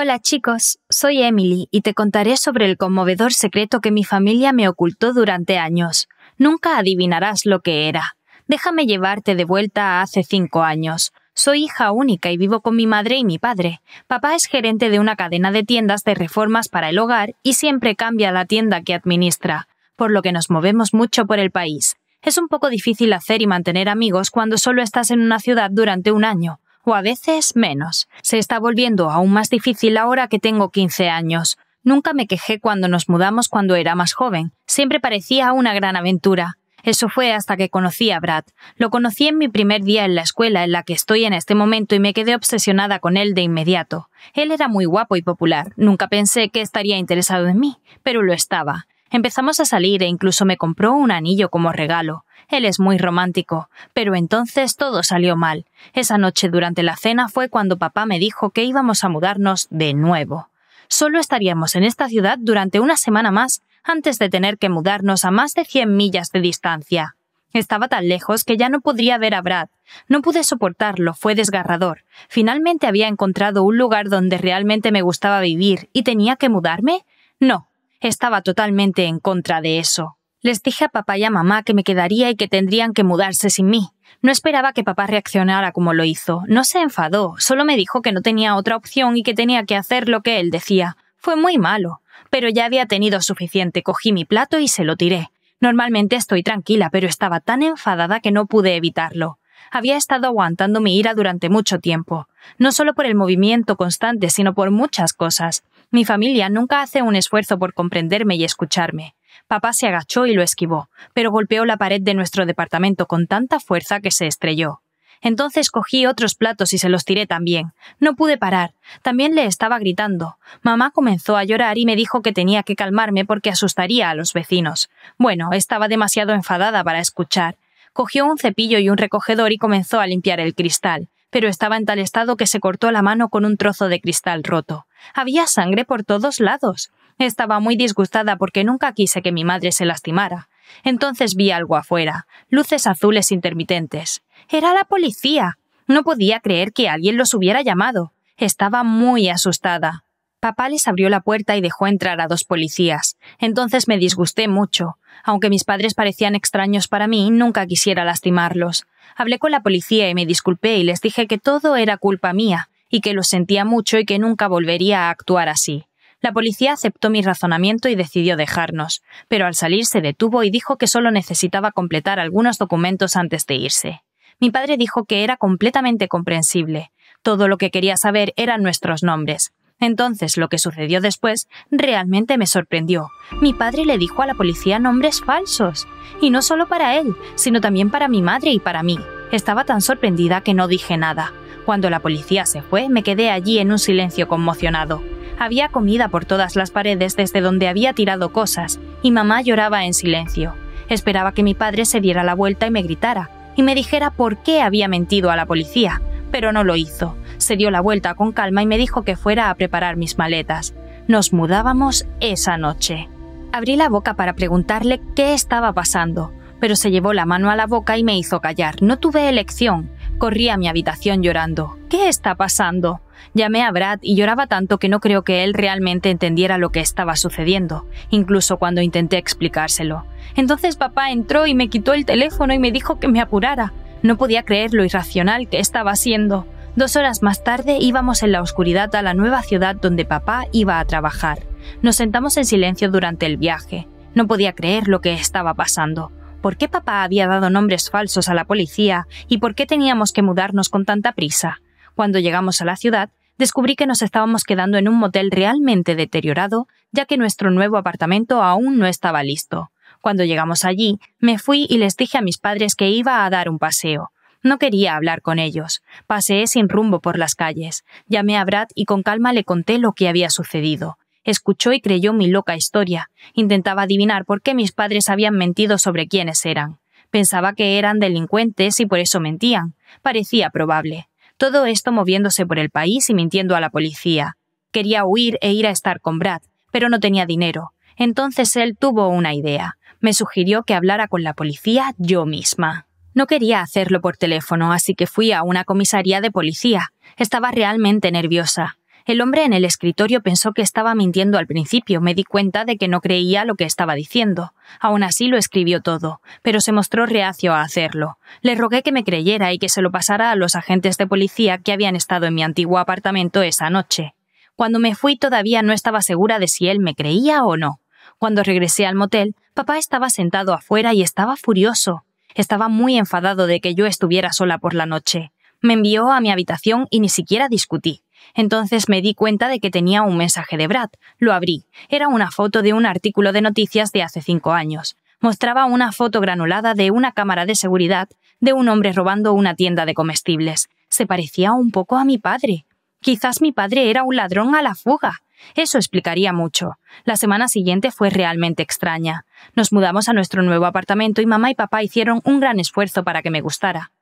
Hola chicos, soy Emily y te contaré sobre el conmovedor secreto que mi familia me ocultó durante años. Nunca adivinarás lo que era. Déjame llevarte de vuelta a hace cinco años. Soy hija única y vivo con mi madre y mi padre. Papá es gerente de una cadena de tiendas de reformas para el hogar y siempre cambia la tienda que administra, por lo que nos movemos mucho por el país. Es un poco difícil hacer y mantener amigos cuando solo estás en una ciudad durante un año a veces menos. Se está volviendo aún más difícil ahora que tengo 15 años. Nunca me quejé cuando nos mudamos cuando era más joven. Siempre parecía una gran aventura. Eso fue hasta que conocí a Brad. Lo conocí en mi primer día en la escuela en la que estoy en este momento y me quedé obsesionada con él de inmediato. Él era muy guapo y popular. Nunca pensé que estaría interesado en mí, pero lo estaba. Empezamos a salir e incluso me compró un anillo como regalo. Él es muy romántico, pero entonces todo salió mal. Esa noche durante la cena fue cuando papá me dijo que íbamos a mudarnos de nuevo. Solo estaríamos en esta ciudad durante una semana más antes de tener que mudarnos a más de 100 millas de distancia. Estaba tan lejos que ya no podría ver a Brad. No pude soportarlo, fue desgarrador. Finalmente había encontrado un lugar donde realmente me gustaba vivir y tenía que mudarme. No, estaba totalmente en contra de eso. Les dije a papá y a mamá que me quedaría y que tendrían que mudarse sin mí. No esperaba que papá reaccionara como lo hizo. No se enfadó, solo me dijo que no tenía otra opción y que tenía que hacer lo que él decía. Fue muy malo, pero ya había tenido suficiente. Cogí mi plato y se lo tiré. Normalmente estoy tranquila, pero estaba tan enfadada que no pude evitarlo. Había estado aguantando mi ira durante mucho tiempo, no solo por el movimiento constante, sino por muchas cosas. Mi familia nunca hace un esfuerzo por comprenderme y escucharme. Papá se agachó y lo esquivó, pero golpeó la pared de nuestro departamento con tanta fuerza que se estrelló. Entonces cogí otros platos y se los tiré también. No pude parar. También le estaba gritando. Mamá comenzó a llorar y me dijo que tenía que calmarme porque asustaría a los vecinos. Bueno, estaba demasiado enfadada para escuchar. Cogió un cepillo y un recogedor y comenzó a limpiar el cristal pero estaba en tal estado que se cortó la mano con un trozo de cristal roto. Había sangre por todos lados. Estaba muy disgustada porque nunca quise que mi madre se lastimara. Entonces vi algo afuera, luces azules intermitentes. Era la policía. No podía creer que alguien los hubiera llamado. Estaba muy asustada. Papá les abrió la puerta y dejó entrar a dos policías. Entonces me disgusté mucho. Aunque mis padres parecían extraños para mí, nunca quisiera lastimarlos. Hablé con la policía y me disculpé y les dije que todo era culpa mía, y que lo sentía mucho y que nunca volvería a actuar así. La policía aceptó mi razonamiento y decidió dejarnos, pero al salir se detuvo y dijo que solo necesitaba completar algunos documentos antes de irse. Mi padre dijo que era completamente comprensible. Todo lo que quería saber eran nuestros nombres. Entonces lo que sucedió después realmente me sorprendió. Mi padre le dijo a la policía nombres falsos, y no solo para él, sino también para mi madre y para mí. Estaba tan sorprendida que no dije nada. Cuando la policía se fue, me quedé allí en un silencio conmocionado. Había comida por todas las paredes desde donde había tirado cosas, y mamá lloraba en silencio. Esperaba que mi padre se diera la vuelta y me gritara, y me dijera por qué había mentido a la policía, pero no lo hizo se dio la vuelta con calma y me dijo que fuera a preparar mis maletas. Nos mudábamos esa noche. Abrí la boca para preguntarle qué estaba pasando, pero se llevó la mano a la boca y me hizo callar. No tuve elección. Corrí a mi habitación llorando. ¿Qué está pasando? Llamé a Brad y lloraba tanto que no creo que él realmente entendiera lo que estaba sucediendo, incluso cuando intenté explicárselo. Entonces papá entró y me quitó el teléfono y me dijo que me apurara. No podía creer lo irracional que estaba siendo. Dos horas más tarde íbamos en la oscuridad a la nueva ciudad donde papá iba a trabajar. Nos sentamos en silencio durante el viaje. No podía creer lo que estaba pasando. ¿Por qué papá había dado nombres falsos a la policía y por qué teníamos que mudarnos con tanta prisa? Cuando llegamos a la ciudad, descubrí que nos estábamos quedando en un motel realmente deteriorado, ya que nuestro nuevo apartamento aún no estaba listo. Cuando llegamos allí, me fui y les dije a mis padres que iba a dar un paseo. No quería hablar con ellos. Paseé sin rumbo por las calles. Llamé a Brad y con calma le conté lo que había sucedido. Escuchó y creyó mi loca historia. Intentaba adivinar por qué mis padres habían mentido sobre quiénes eran. Pensaba que eran delincuentes y por eso mentían. Parecía probable. Todo esto moviéndose por el país y mintiendo a la policía. Quería huir e ir a estar con Brad, pero no tenía dinero. Entonces él tuvo una idea. Me sugirió que hablara con la policía yo misma. No quería hacerlo por teléfono, así que fui a una comisaría de policía. Estaba realmente nerviosa. El hombre en el escritorio pensó que estaba mintiendo al principio, me di cuenta de que no creía lo que estaba diciendo. Aún así lo escribió todo, pero se mostró reacio a hacerlo. Le rogué que me creyera y que se lo pasara a los agentes de policía que habían estado en mi antiguo apartamento esa noche. Cuando me fui todavía no estaba segura de si él me creía o no. Cuando regresé al motel, papá estaba sentado afuera y estaba furioso. Estaba muy enfadado de que yo estuviera sola por la noche. Me envió a mi habitación y ni siquiera discutí. Entonces me di cuenta de que tenía un mensaje de Brad. Lo abrí. Era una foto de un artículo de noticias de hace cinco años. Mostraba una foto granulada de una cámara de seguridad de un hombre robando una tienda de comestibles. Se parecía un poco a mi padre. Quizás mi padre era un ladrón a la fuga. Eso explicaría mucho. La semana siguiente fue realmente extraña. Nos mudamos a nuestro nuevo apartamento y mamá y papá hicieron un gran esfuerzo para que me gustara.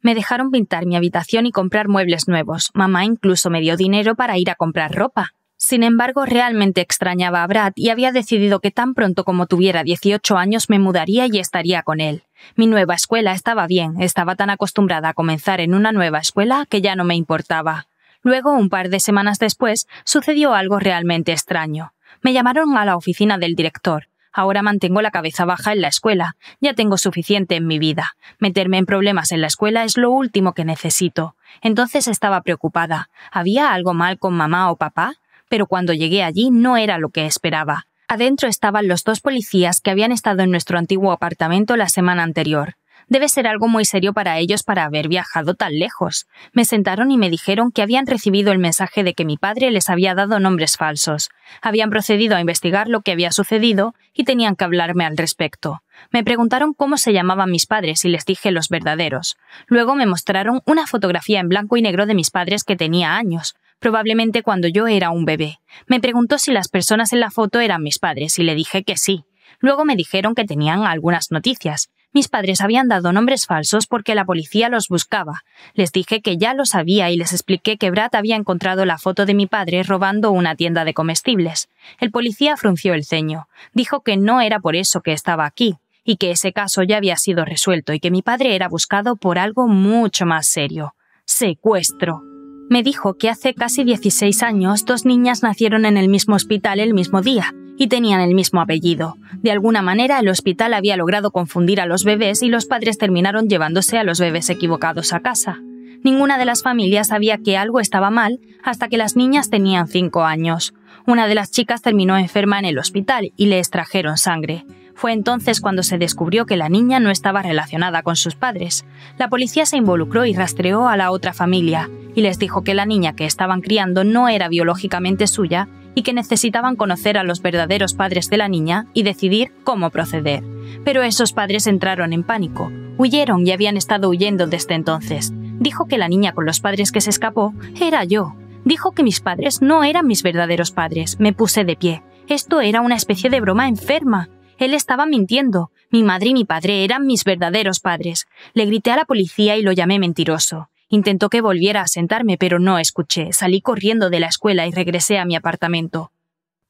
Me dejaron pintar mi habitación y comprar muebles nuevos. Mamá incluso me dio dinero para ir a comprar ropa. Sin embargo, realmente extrañaba a Brad y había decidido que tan pronto como tuviera 18 años me mudaría y estaría con él. Mi nueva escuela estaba bien, estaba tan acostumbrada a comenzar en una nueva escuela que ya no me importaba. Luego, un par de semanas después, sucedió algo realmente extraño. Me llamaron a la oficina del director. Ahora mantengo la cabeza baja en la escuela. Ya tengo suficiente en mi vida. Meterme en problemas en la escuela es lo último que necesito. Entonces estaba preocupada. ¿Había algo mal con mamá o papá? Pero cuando llegué allí no era lo que esperaba. Adentro estaban los dos policías que habían estado en nuestro antiguo apartamento la semana anterior. Debe ser algo muy serio para ellos para haber viajado tan lejos. Me sentaron y me dijeron que habían recibido el mensaje de que mi padre les había dado nombres falsos. Habían procedido a investigar lo que había sucedido y tenían que hablarme al respecto. Me preguntaron cómo se llamaban mis padres y les dije los verdaderos. Luego me mostraron una fotografía en blanco y negro de mis padres que tenía años, probablemente cuando yo era un bebé. Me preguntó si las personas en la foto eran mis padres y le dije que sí. Luego me dijeron que tenían algunas noticias, mis padres habían dado nombres falsos porque la policía los buscaba. Les dije que ya lo sabía y les expliqué que Brad había encontrado la foto de mi padre robando una tienda de comestibles. El policía frunció el ceño. Dijo que no era por eso que estaba aquí, y que ese caso ya había sido resuelto y que mi padre era buscado por algo mucho más serio. Secuestro. Me dijo que hace casi 16 años dos niñas nacieron en el mismo hospital el mismo día y tenían el mismo apellido. De alguna manera, el hospital había logrado confundir a los bebés y los padres terminaron llevándose a los bebés equivocados a casa. Ninguna de las familias sabía que algo estaba mal hasta que las niñas tenían cinco años. Una de las chicas terminó enferma en el hospital y le extrajeron sangre. Fue entonces cuando se descubrió que la niña no estaba relacionada con sus padres. La policía se involucró y rastreó a la otra familia, y les dijo que la niña que estaban criando no era biológicamente suya, que necesitaban conocer a los verdaderos padres de la niña y decidir cómo proceder. Pero esos padres entraron en pánico, huyeron y habían estado huyendo desde entonces. Dijo que la niña con los padres que se escapó era yo. Dijo que mis padres no eran mis verdaderos padres. Me puse de pie. Esto era una especie de broma enferma. Él estaba mintiendo. Mi madre y mi padre eran mis verdaderos padres. Le grité a la policía y lo llamé mentiroso. Intentó que volviera a sentarme, pero no escuché. Salí corriendo de la escuela y regresé a mi apartamento.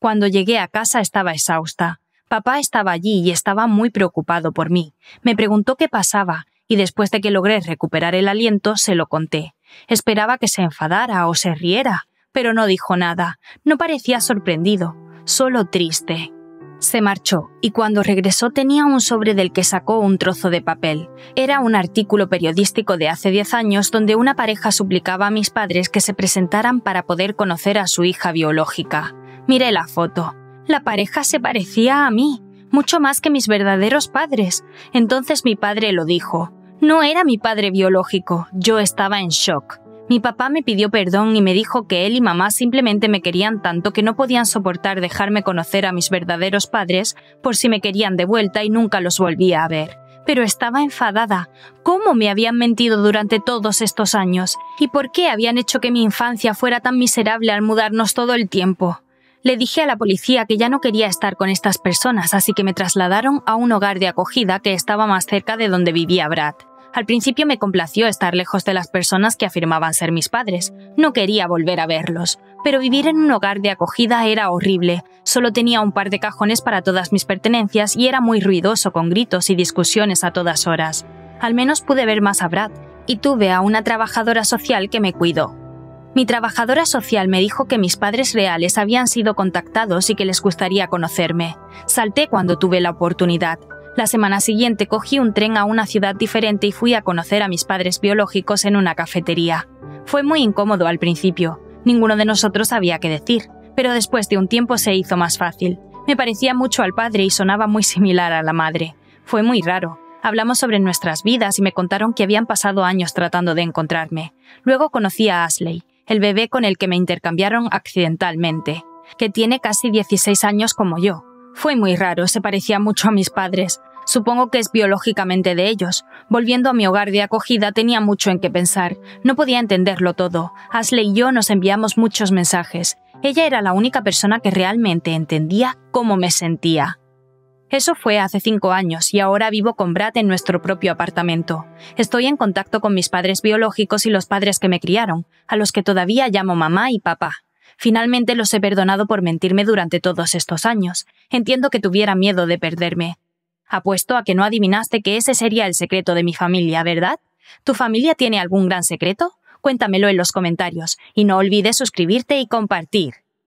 Cuando llegué a casa estaba exhausta. Papá estaba allí y estaba muy preocupado por mí. Me preguntó qué pasaba, y después de que logré recuperar el aliento, se lo conté. Esperaba que se enfadara o se riera, pero no dijo nada. No parecía sorprendido, solo triste. Se marchó y cuando regresó tenía un sobre del que sacó un trozo de papel. Era un artículo periodístico de hace 10 años donde una pareja suplicaba a mis padres que se presentaran para poder conocer a su hija biológica. Miré la foto. La pareja se parecía a mí, mucho más que mis verdaderos padres. Entonces mi padre lo dijo. No era mi padre biológico, yo estaba en shock. Mi papá me pidió perdón y me dijo que él y mamá simplemente me querían tanto que no podían soportar dejarme conocer a mis verdaderos padres por si me querían de vuelta y nunca los volvía a ver. Pero estaba enfadada. ¿Cómo me habían mentido durante todos estos años? ¿Y por qué habían hecho que mi infancia fuera tan miserable al mudarnos todo el tiempo? Le dije a la policía que ya no quería estar con estas personas, así que me trasladaron a un hogar de acogida que estaba más cerca de donde vivía Brad. Al principio me complació estar lejos de las personas que afirmaban ser mis padres. No quería volver a verlos. Pero vivir en un hogar de acogida era horrible. Solo tenía un par de cajones para todas mis pertenencias y era muy ruidoso con gritos y discusiones a todas horas. Al menos pude ver más a Brad y tuve a una trabajadora social que me cuidó. Mi trabajadora social me dijo que mis padres reales habían sido contactados y que les gustaría conocerme. Salté cuando tuve la oportunidad. La semana siguiente cogí un tren a una ciudad diferente y fui a conocer a mis padres biológicos en una cafetería. Fue muy incómodo al principio. Ninguno de nosotros había qué decir, pero después de un tiempo se hizo más fácil. Me parecía mucho al padre y sonaba muy similar a la madre. Fue muy raro. Hablamos sobre nuestras vidas y me contaron que habían pasado años tratando de encontrarme. Luego conocí a Ashley, el bebé con el que me intercambiaron accidentalmente, que tiene casi 16 años como yo. Fue muy raro, se parecía mucho a mis padres. Supongo que es biológicamente de ellos. Volviendo a mi hogar de acogida tenía mucho en qué pensar. No podía entenderlo todo. Ashley y yo nos enviamos muchos mensajes. Ella era la única persona que realmente entendía cómo me sentía. Eso fue hace cinco años y ahora vivo con Brad en nuestro propio apartamento. Estoy en contacto con mis padres biológicos y los padres que me criaron, a los que todavía llamo mamá y papá. Finalmente los he perdonado por mentirme durante todos estos años. Entiendo que tuviera miedo de perderme. Apuesto a que no adivinaste que ese sería el secreto de mi familia, ¿verdad? ¿Tu familia tiene algún gran secreto? Cuéntamelo en los comentarios y no olvides suscribirte y compartir.